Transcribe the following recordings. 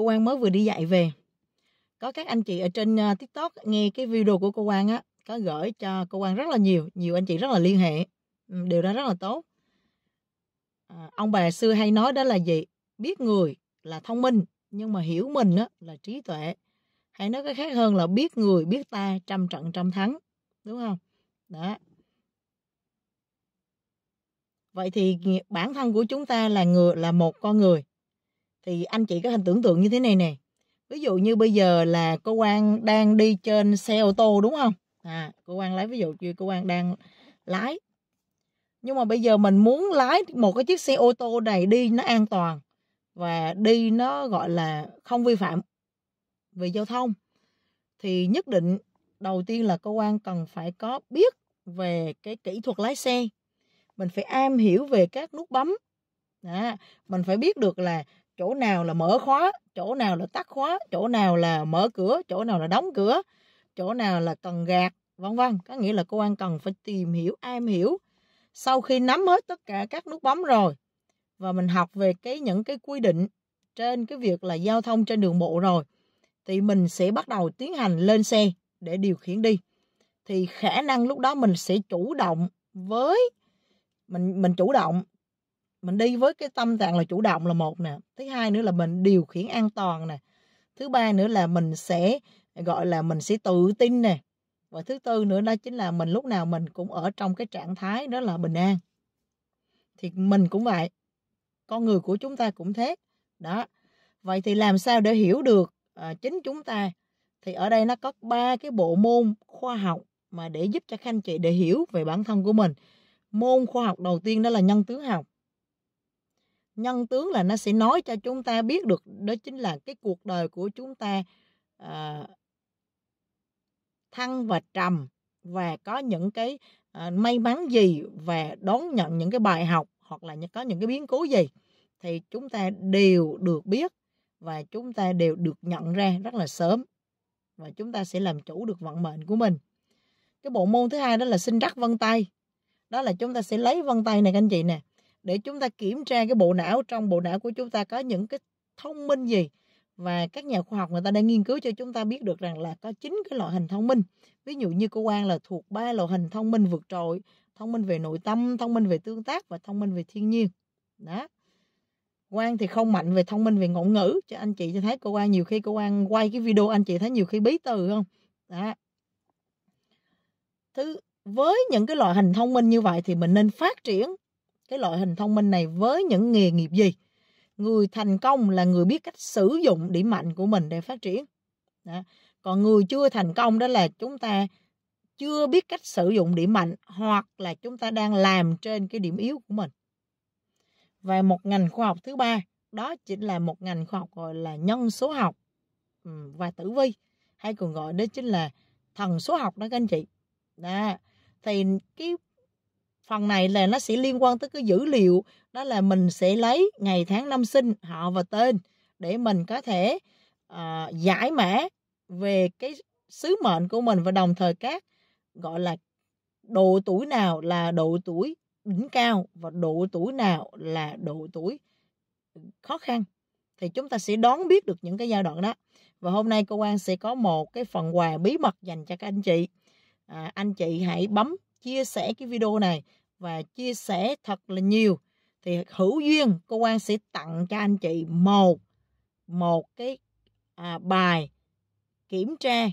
cô quan mới vừa đi dạy về. Có các anh chị ở trên à, TikTok nghe cái video của cô quan á, có gửi cho cô quan rất là nhiều, nhiều anh chị rất là liên hệ, ừ, điều đó rất là tốt. À, ông bà xưa hay nói đó là gì? Biết người là thông minh, nhưng mà hiểu mình á, là trí tuệ. Hay nói cái khác hơn là biết người, biết ta, trăm trận trăm thắng. Đúng không? Đó. Vậy thì à, bản thân của chúng ta là người là một con người thì anh chị có hình tưởng tượng như thế này nè ví dụ như bây giờ là cô quan đang đi trên xe ô tô đúng không à cô quan lái ví dụ như cô quan đang lái nhưng mà bây giờ mình muốn lái một cái chiếc xe ô tô này đi nó an toàn và đi nó gọi là không vi phạm về giao thông thì nhất định đầu tiên là cơ quan cần phải có biết về cái kỹ thuật lái xe mình phải am hiểu về các nút bấm à mình phải biết được là chỗ nào là mở khóa chỗ nào là tắt khóa chỗ nào là mở cửa chỗ nào là đóng cửa chỗ nào là cần gạt vân vân có nghĩa là cô an cần phải tìm hiểu am hiểu sau khi nắm hết tất cả các nút bấm rồi và mình học về cái những cái quy định trên cái việc là giao thông trên đường bộ rồi thì mình sẽ bắt đầu tiến hành lên xe để điều khiển đi thì khả năng lúc đó mình sẽ chủ động với mình mình chủ động mình đi với cái tâm trạng là chủ động là một nè thứ hai nữa là mình điều khiển an toàn nè thứ ba nữa là mình sẽ gọi là mình sẽ tự tin nè và thứ tư nữa đó chính là mình lúc nào mình cũng ở trong cái trạng thái đó là bình an thì mình cũng vậy con người của chúng ta cũng thế đó vậy thì làm sao để hiểu được à, chính chúng ta thì ở đây nó có ba cái bộ môn khoa học mà để giúp cho khanh chị để hiểu về bản thân của mình môn khoa học đầu tiên đó là nhân tướng học nhân tướng là nó sẽ nói cho chúng ta biết được đó chính là cái cuộc đời của chúng ta à, thăng và trầm và có những cái à, may mắn gì và đón nhận những cái bài học hoặc là có những cái biến cố gì thì chúng ta đều được biết và chúng ta đều được nhận ra rất là sớm và chúng ta sẽ làm chủ được vận mệnh của mình cái bộ môn thứ hai đó là sinh rắc vân tay đó là chúng ta sẽ lấy vân tay này anh chị nè để chúng ta kiểm tra cái bộ não trong bộ não của chúng ta có những cái thông minh gì và các nhà khoa học người ta đang nghiên cứu cho chúng ta biết được rằng là có chín cái loại hình thông minh ví dụ như cô quan là thuộc ba loại hình thông minh vượt trội thông minh về nội tâm thông minh về tương tác và thông minh về thiên nhiên đó quan thì không mạnh về thông minh về ngôn ngữ cho anh chị cho thấy cô quan nhiều khi cô quan quay cái video anh chị thấy nhiều khi bí từ không đó thứ với những cái loại hình thông minh như vậy thì mình nên phát triển cái loại hình thông minh này với những nghề nghiệp gì người thành công là người biết cách sử dụng điểm mạnh của mình để phát triển đó. còn người chưa thành công đó là chúng ta chưa biết cách sử dụng điểm mạnh hoặc là chúng ta đang làm trên cái điểm yếu của mình và một ngành khoa học thứ ba đó chính là một ngành khoa học gọi là nhân số học ừ, và tử vi hay còn gọi đó chính là thần số học đó các anh chị đó thì cái phần này là nó sẽ liên quan tới cái dữ liệu đó là mình sẽ lấy ngày tháng năm sinh họ và tên để mình có thể uh, giải mã về cái sứ mệnh của mình và đồng thời các gọi là độ tuổi nào là độ tuổi đỉnh cao và độ tuổi nào là độ tuổi khó khăn thì chúng ta sẽ đón biết được những cái giai đoạn đó và hôm nay cô An sẽ có một cái phần quà bí mật dành cho các anh chị à, anh chị hãy bấm chia sẻ cái video này và chia sẻ thật là nhiều thì hữu duyên cô quan sẽ tặng cho anh chị một một cái à, bài kiểm tra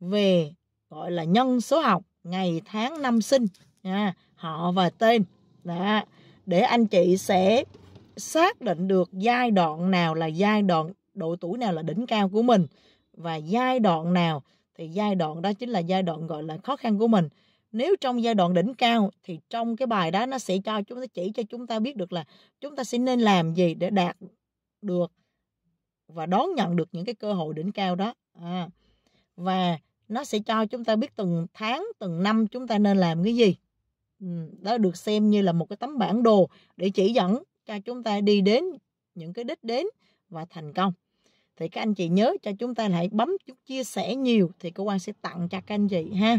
về gọi là nhân số học ngày tháng năm sinh nha à, họ và tên đó để anh chị sẽ xác định được giai đoạn nào là giai đoạn độ tuổi nào là đỉnh cao của mình và giai đoạn nào thì giai đoạn đó chính là giai đoạn gọi là khó khăn của mình nếu trong giai đoạn đỉnh cao thì trong cái bài đó nó sẽ cho chúng ta chỉ cho chúng ta biết được là chúng ta sẽ nên làm gì để đạt được và đón nhận được những cái cơ hội đỉnh cao đó à, và nó sẽ cho chúng ta biết từng tháng từng năm chúng ta nên làm cái gì ừ, đó được xem như là một cái tấm bản đồ để chỉ dẫn cho chúng ta đi đến những cái đích đến và thành công thì các anh chị nhớ cho chúng ta hãy bấm chút chia sẻ nhiều thì cơ quan sẽ tặng cho các anh chị ha